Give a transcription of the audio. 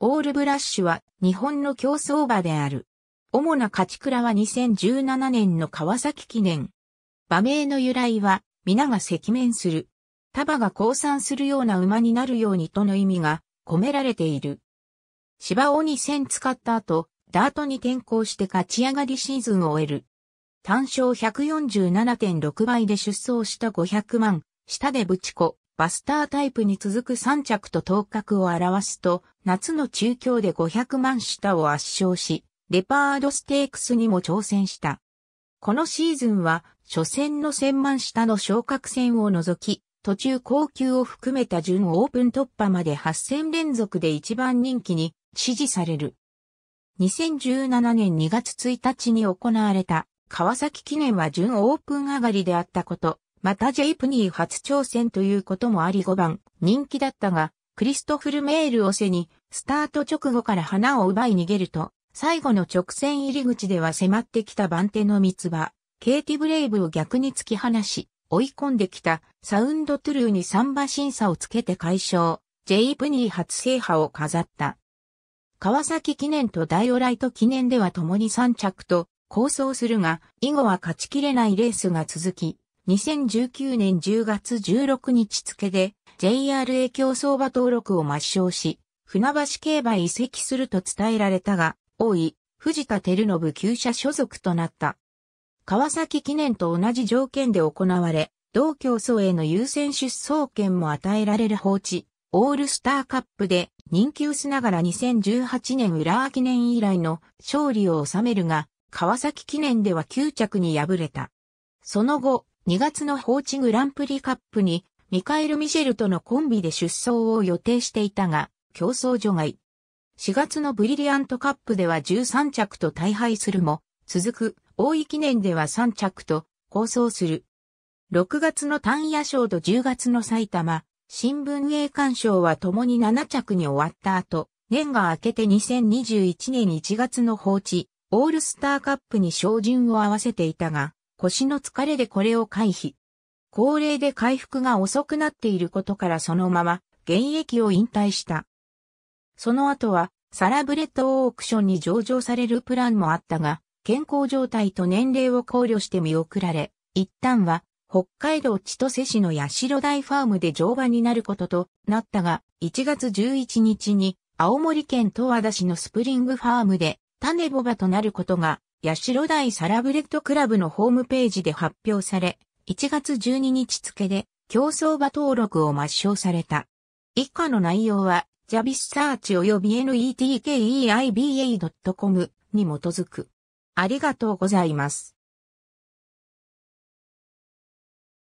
オールブラッシュは日本の競争馬である。主な勝ち倉は2017年の川崎記念。馬名の由来は、皆が赤面する。束が降参するような馬になるようにとの意味が込められている。芝を2戦使った後、ダートに転向して勝ち上がりシーズンを終える。単勝147.6倍で出走した500万、下でぶち子、バスタータイプに続く3着と頭角を表すと、夏の中京で500万下を圧勝し、レパードステークスにも挑戦した。このシーズンは、初戦の1000万下の昇格戦を除き、途中高級を含めた準オープン突破まで8戦連続で一番人気に支持される。2017年2月1日に行われた川崎記念は準オープン上がりであったこと、またジェイプニー初挑戦ということもあり5番、人気だったが、クリストフルメールを背に、スタート直後から花を奪い逃げると、最後の直線入り口では迫ってきた番手の三つ葉、ケイティブレイブを逆に突き放し、追い込んできたサウンドトゥルーに3馬審査をつけて解消、ジェイプニー初制覇を飾った。川崎記念とダイオライト記念では共に3着と構想するが、以後は勝ちきれないレースが続き、2019年10月16日付で JRA 競走馬登録を抹消し、船橋競馬移籍すると伝えられたが、大井、藤田照信旧社所属となった。川崎記念と同じ条件で行われ、同競争への優先出走権も与えられる放置、オールスターカップで人気薄ながら2018年浦和記念以来の勝利を収めるが、川崎記念では9着に敗れた。その後、2月の放置グランプリカップにミカエル・ミシェルとのコンビで出走を予定していたが、競争除外。4月のブリリアントカップでは13着と大敗するも、続く大井記念では3着と構想する。6月の単野賞と10月の埼玉、新聞栄冠賞は共に7着に終わった後、年が明けて2021年1月の放置、オールスターカップに照準を合わせていたが、腰の疲れでこれを回避。高齢で回復が遅くなっていることからそのまま現役を引退した。その後はサラブレッドオークションに上場されるプランもあったが、健康状態と年齢を考慮して見送られ、一旦は北海道千歳市の八代台ファームで乗馬になることとなったが、1月11日に青森県十和田市のスプリングファームで種ボバとなることが八代大サラブレッドクラブのホームページで発表され、1月12日付で競争馬登録を抹消された。以下の内容は、ジャビスサーチ及び netkeiba.com に基づく。ありがとうございます。